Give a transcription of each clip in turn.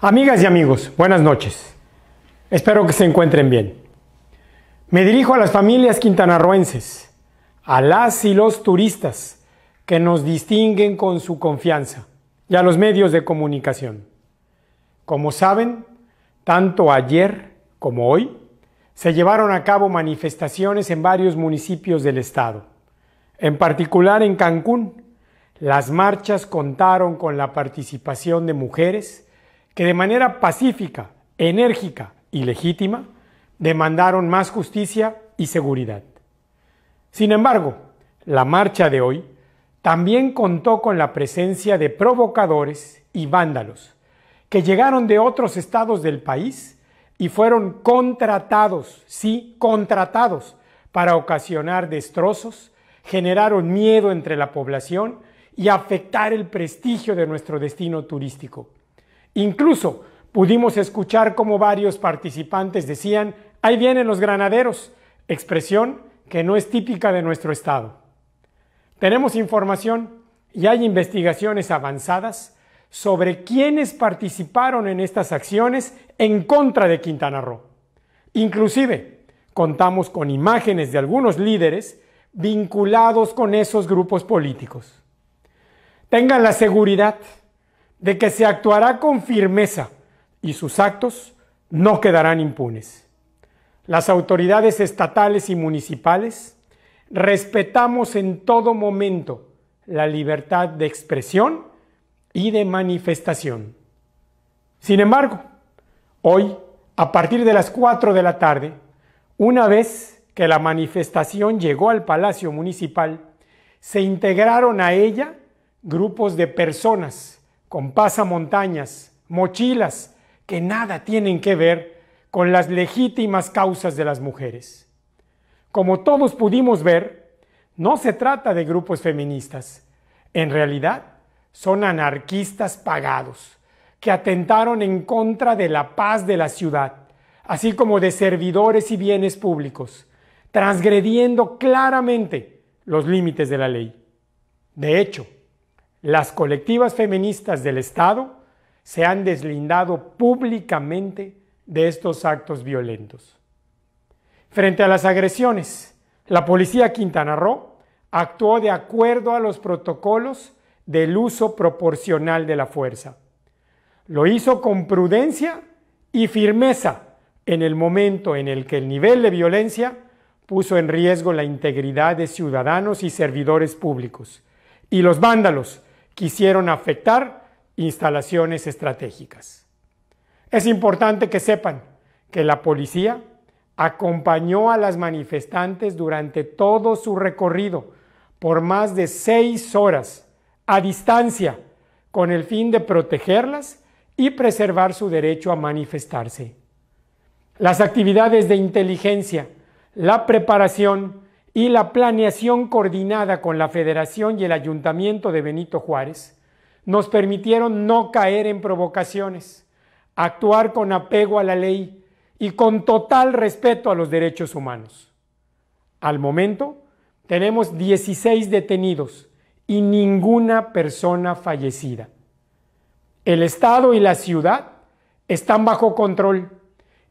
Amigas y amigos, buenas noches. Espero que se encuentren bien. Me dirijo a las familias quintanarroenses, a las y los turistas que nos distinguen con su confianza y a los medios de comunicación. Como saben, tanto ayer como hoy se llevaron a cabo manifestaciones en varios municipios del estado. En particular en Cancún, las marchas contaron con la participación de mujeres, que de manera pacífica, enérgica y legítima demandaron más justicia y seguridad. Sin embargo, la marcha de hoy también contó con la presencia de provocadores y vándalos que llegaron de otros estados del país y fueron contratados, sí, contratados para ocasionar destrozos, generaron miedo entre la población y afectar el prestigio de nuestro destino turístico. Incluso pudimos escuchar cómo varios participantes decían, ahí vienen los granaderos, expresión que no es típica de nuestro estado. Tenemos información y hay investigaciones avanzadas sobre quienes participaron en estas acciones en contra de Quintana Roo. Inclusive, contamos con imágenes de algunos líderes vinculados con esos grupos políticos. Tengan la seguridad de que se actuará con firmeza y sus actos no quedarán impunes. Las autoridades estatales y municipales respetamos en todo momento la libertad de expresión y de manifestación. Sin embargo, hoy, a partir de las 4 de la tarde, una vez que la manifestación llegó al Palacio Municipal, se integraron a ella grupos de personas con pasamontañas, mochilas que nada tienen que ver con las legítimas causas de las mujeres. Como todos pudimos ver, no se trata de grupos feministas. En realidad, son anarquistas pagados que atentaron en contra de la paz de la ciudad, así como de servidores y bienes públicos, transgrediendo claramente los límites de la ley. De hecho, las colectivas feministas del Estado se han deslindado públicamente de estos actos violentos. Frente a las agresiones, la policía Quintana Roo actuó de acuerdo a los protocolos del uso proporcional de la fuerza. Lo hizo con prudencia y firmeza en el momento en el que el nivel de violencia puso en riesgo la integridad de ciudadanos y servidores públicos. Y los vándalos quisieron afectar instalaciones estratégicas. Es importante que sepan que la policía acompañó a las manifestantes durante todo su recorrido por más de seis horas a distancia con el fin de protegerlas y preservar su derecho a manifestarse. Las actividades de inteligencia, la preparación, y la planeación coordinada con la Federación y el Ayuntamiento de Benito Juárez nos permitieron no caer en provocaciones, actuar con apego a la ley y con total respeto a los derechos humanos. Al momento, tenemos 16 detenidos y ninguna persona fallecida. El Estado y la ciudad están bajo control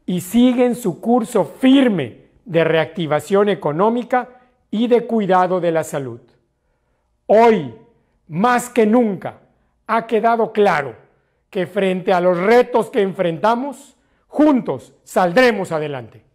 y siguen su curso firme de reactivación económica y de cuidado de la salud. Hoy, más que nunca, ha quedado claro que frente a los retos que enfrentamos, juntos saldremos adelante.